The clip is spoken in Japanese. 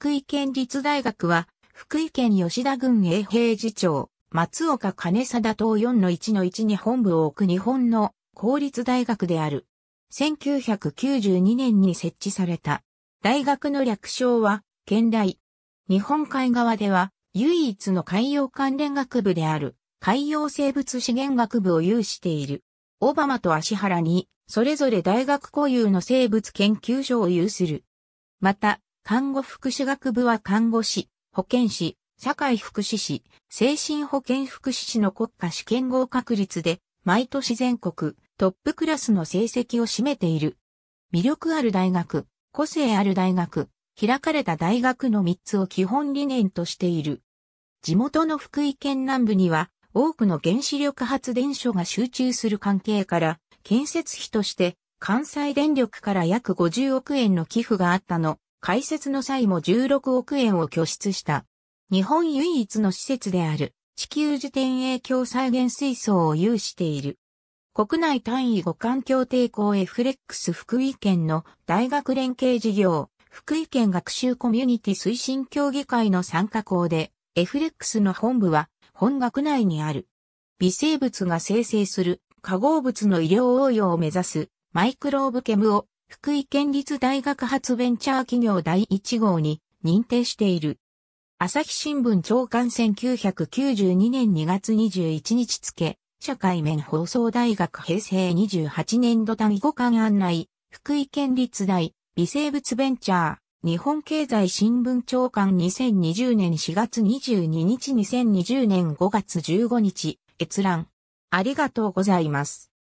福井県立大学は、福井県吉田郡永平次町、松岡金貞等4の1の1に本部を置く日本の公立大学である。1992年に設置された。大学の略称は、県大。日本海側では、唯一の海洋関連学部である、海洋生物資源学部を有している。オバマと足原に、それぞれ大学固有の生物研究所を有する。また、看護福祉学部は看護師、保健師、社会福祉士、精神保健福祉士の国家試験合格率で、毎年全国トップクラスの成績を占めている。魅力ある大学、個性ある大学、開かれた大学の3つを基本理念としている。地元の福井県南部には多くの原子力発電所が集中する関係から建設費として関西電力から約50億円の寄付があったの開設の際も16億円を拠出した。日本唯一の施設である地球自転影響再現水槽を有している。国内単位互環境抵抗フレックス福井県の大学連携事業、福井県学習コミュニティ推進協議会の参加校で、エフレックスの本部は本学内にある。微生物が生成する化合物の医療応用を目指すマイクローブケムを福井県立大学発ベンチャー企業第1号に認定している。朝日新聞長官1992年2月21日付、社会面放送大学平成28年度単位互換案内、福井県立大、微生物ベンチャー、日本経済新聞長官2020年4月22日2020年5月15日、閲覧。ありがとうございます。